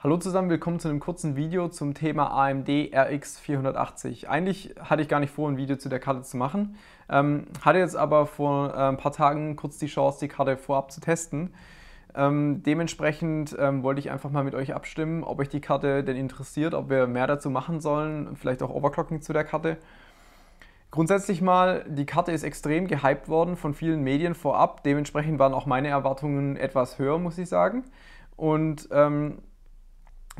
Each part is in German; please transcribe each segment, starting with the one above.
Hallo zusammen, willkommen zu einem kurzen Video zum Thema AMD RX 480. Eigentlich hatte ich gar nicht vor, ein Video zu der Karte zu machen, ähm, hatte jetzt aber vor äh, ein paar Tagen kurz die Chance, die Karte vorab zu testen. Ähm, dementsprechend ähm, wollte ich einfach mal mit euch abstimmen, ob euch die Karte denn interessiert, ob wir mehr dazu machen sollen, vielleicht auch Overclocking zu der Karte. Grundsätzlich mal, die Karte ist extrem gehypt worden von vielen Medien vorab, dementsprechend waren auch meine Erwartungen etwas höher, muss ich sagen. Und ähm,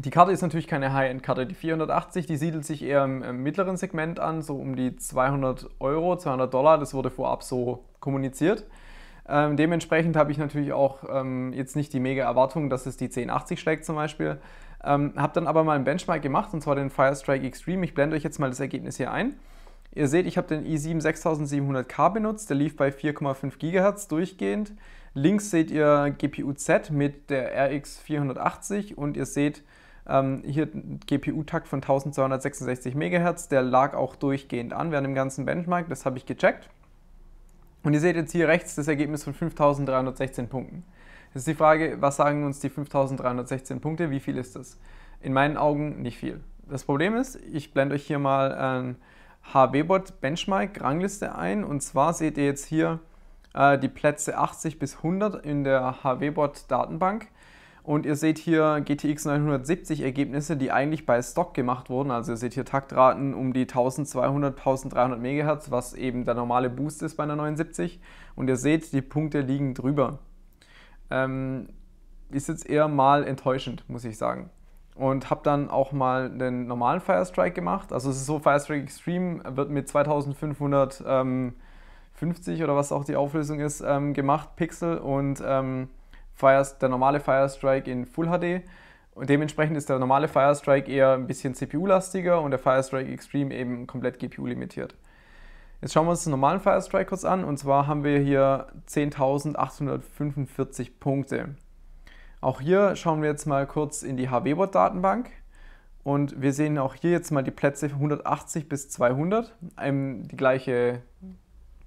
die Karte ist natürlich keine High-End-Karte. Die 480, die siedelt sich eher im mittleren Segment an, so um die 200 Euro, 200 Dollar. Das wurde vorab so kommuniziert. Ähm, dementsprechend habe ich natürlich auch ähm, jetzt nicht die mega Erwartung, dass es die 1080 schlägt zum Beispiel. Ähm, habe dann aber mal einen Benchmark gemacht und zwar den Firestrike Extreme. Ich blende euch jetzt mal das Ergebnis hier ein. Ihr seht, ich habe den i7 6700K benutzt, der lief bei 4,5 GHz durchgehend. Links seht ihr GPU-Z mit der RX 480 und ihr seht, ähm, hier GPU-Takt von 1266 MHz, der lag auch durchgehend an während dem ganzen Benchmark, das habe ich gecheckt. Und ihr seht jetzt hier rechts das Ergebnis von 5316 Punkten. Jetzt ist die Frage, was sagen uns die 5316 Punkte, wie viel ist das? In meinen Augen nicht viel. Das Problem ist, ich blende euch hier mal ein HBBot Benchmark Rangliste ein und zwar seht ihr jetzt hier äh, die Plätze 80 bis 100 in der HBBot Datenbank. Und ihr seht hier GTX 970 Ergebnisse, die eigentlich bei Stock gemacht wurden. Also ihr seht hier Taktraten um die 1200, 1300 MHz, was eben der normale Boost ist bei einer 79. Und ihr seht, die Punkte liegen drüber. Ähm, ist jetzt eher mal enttäuschend, muss ich sagen. Und habe dann auch mal den normalen Firestrike gemacht. Also es ist so, Firestrike Extreme wird mit 2550 ähm, oder was auch die Auflösung ist, ähm, gemacht, Pixel. Und... Ähm, Fire, der normale Fire Strike in Full HD. Und dementsprechend ist der normale Fire Strike eher ein bisschen CPU-lastiger und der Fire Strike Extreme eben komplett GPU-limitiert. Jetzt schauen wir uns den normalen Fire Strike kurz an. Und zwar haben wir hier 10.845 Punkte. Auch hier schauen wir jetzt mal kurz in die HWBot-Datenbank. Und wir sehen auch hier jetzt mal die Plätze 180 bis 200, ähm, die gleiche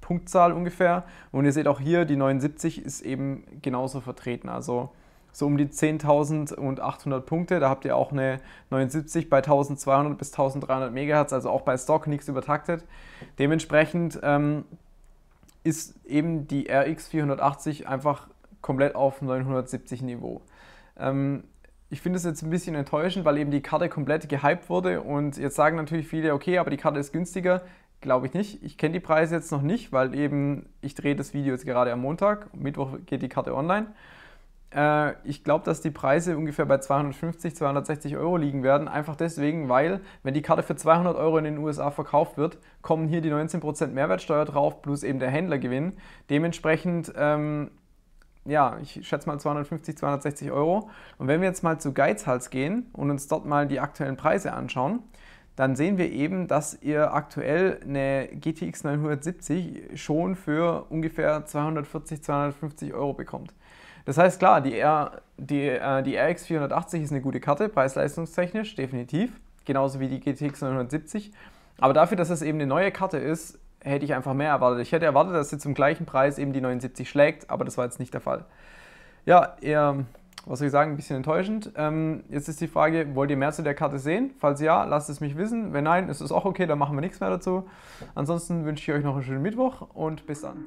Punktzahl ungefähr. Und ihr seht auch hier, die 79 ist eben genauso vertreten. Also so um die 10.800 Punkte. Da habt ihr auch eine 79 bei 1200 bis 1300 MHz, also auch bei Stock nichts übertaktet. Dementsprechend ähm, ist eben die RX 480 einfach komplett auf 970 Niveau. Ähm, ich finde es jetzt ein bisschen enttäuschend, weil eben die Karte komplett gehypt wurde und jetzt sagen natürlich viele, okay, aber die Karte ist günstiger glaube ich nicht. Ich kenne die Preise jetzt noch nicht, weil eben ich drehe das Video jetzt gerade am Montag. Mittwoch geht die Karte online. Äh, ich glaube, dass die Preise ungefähr bei 250, 260 Euro liegen werden. Einfach deswegen, weil wenn die Karte für 200 Euro in den USA verkauft wird, kommen hier die 19% Mehrwertsteuer drauf plus eben der Händlergewinn. Dementsprechend ähm, ja, ich schätze mal 250, 260 Euro. Und wenn wir jetzt mal zu Geizhals gehen und uns dort mal die aktuellen Preise anschauen, dann sehen wir eben, dass ihr aktuell eine GTX 970 schon für ungefähr 240, 250 Euro bekommt. Das heißt, klar, die, R, die, äh, die RX 480 ist eine gute Karte, preis-leistungstechnisch, definitiv. Genauso wie die GTX 970. Aber dafür, dass es eben eine neue Karte ist, hätte ich einfach mehr erwartet. Ich hätte erwartet, dass sie zum gleichen Preis eben die 79 schlägt, aber das war jetzt nicht der Fall. Ja, ihr was soll ich sagen, ein bisschen enttäuschend. Ähm, jetzt ist die Frage, wollt ihr mehr zu der Karte sehen? Falls ja, lasst es mich wissen. Wenn nein, ist es auch okay, dann machen wir nichts mehr dazu. Ansonsten wünsche ich euch noch einen schönen Mittwoch und bis dann.